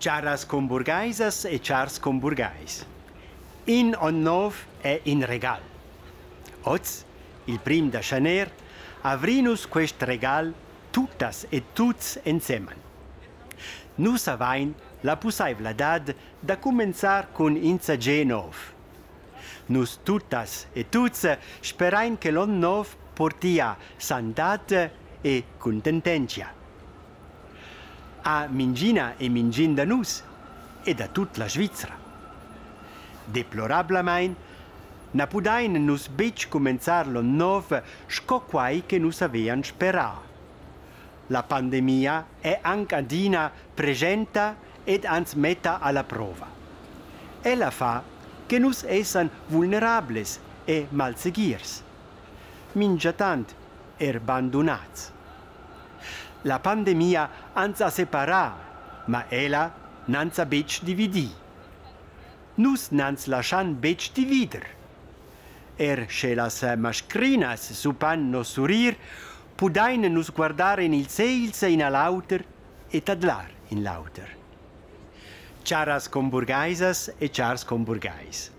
Charas Comburgaisas e con Comburgais. In on nov e in regal. Oz, il prim da Chaner, avrinus quest regal tutas e tuts enseman. Nus avain la pusai vladad da comenzar cun inza genov. Nus tutas e tuts sperain che l'on nov portia sandate e contententia a Mingina e Mingin Danus e da tutta la Svizzera. Deplorablamein, na pudain nus bec comenzar lo nov sco quai che nus avean sperà. La pandemia è anche andina presenta ed ans metta alla prova. Ella fa che nus essan vulnerables e malsegirs. Mingia tant er bandonats la pandemia anza separa, ma ela nanza bec dividi. Nus nans lascian bec divider. Er che las mascrinas supan no surir, pudain nus guardare in il seilse in alauter e tadlar in lauter. Charas comburgaisas e chars comburgais.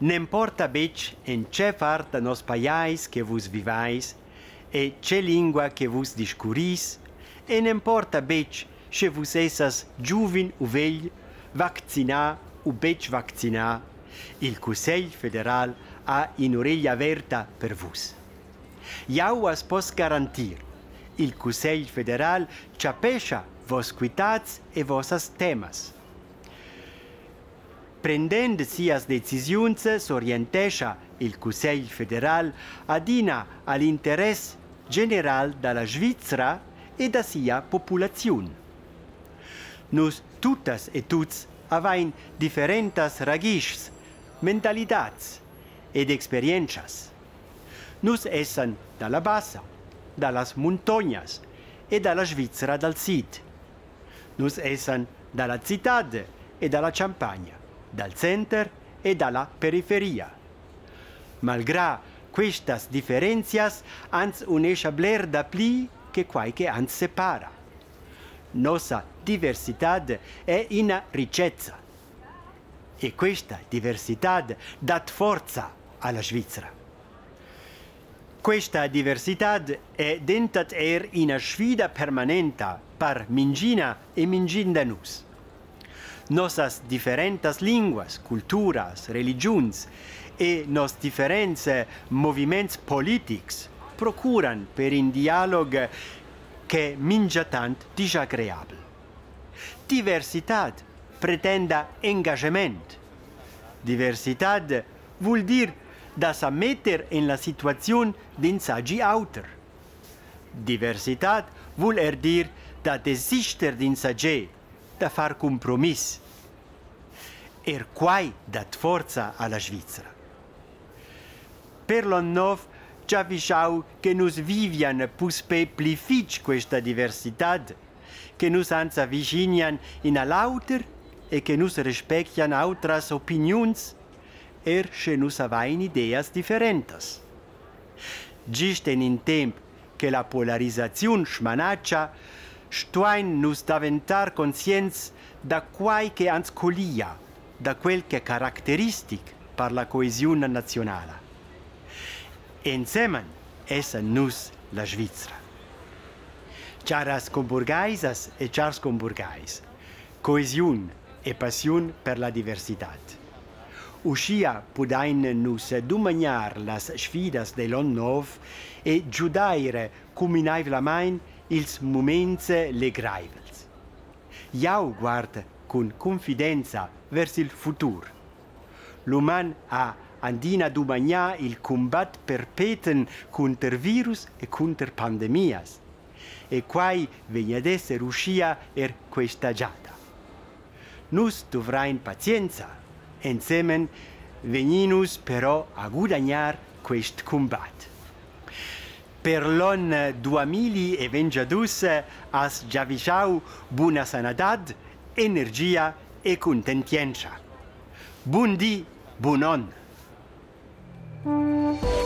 N'importa bec en ce farta nos paiais che vos vivais, e c'è lingua che vous discuris, e non importa bec se vous essas giovin o vegli, vaccinà o bec vaccinà, il Consiglio federal ha in orecchia aperta per vous. vos. Iauas pos garantir, il Consiglio federal capescia vos quitats e vosas temas. Prendendo sias decisiunze, s'orientescia il Consell federal adina all'interesse generale della Svizzera e da sia popolazione. Nus tutas e tuts avain differentas ragischs, mentalitats ed experienzas. Nus essan dalla bassa, dallas montognas e dalla Svizzera dal Sid. Nus essan dalla città e dalla Campagna dal center e dalla periferia. Malgrado queste differenze, ans unisce bler da pli che qualche ans separa. Nostra diversità è una ricchezza e questa diversità dà forza alla Svizzera. Questa diversità è diventata er una sfida permanente per Mingina e Mingindanus. da nosas diferentes lenguas, culturas, religions e nos diferentes moviments politics procuran per un dialog que minja tant pretende Diversitat pretenda engagement. Diversitat vuol dir da sa metter en la situazione din sagi outer. Diversitat vuol er dir da desister din sage de a fare compromis. Er quai dat forza alla Svizzera. Per l'an ci già visciau che nus vivian puspe pli questa diversità, che non anza vicinian in a lauter e che non respectian autras opinions er che non avain ideas differentas. Gisten in tempo che la polarizzazione schmanaccia, Stein nus daventar conscienz da quai che ans colia, da quel che caracteristic per la coesione nazionale. E insieme essa nus la Svizzera. Charas comburgaisas e chars comburgais. Coesione e passione per la diversità. Uscia pudain nus domaniar las sfidas dell'on nov e giudaire cuminaiv la main ils momente le greibels. Jau guard cun confidenza vers il futur. L'uman ha andina du magna il combat perpeten peten virus e cunter pandemias, e quai veni uscia er questa giata. Nus dovrain pazienza, insieme veninus però a gudagnar quest combat. perlon 2000 e vengiadus as javishau buna sanadad, energia e contentiencia. Bun bunon! Thank you.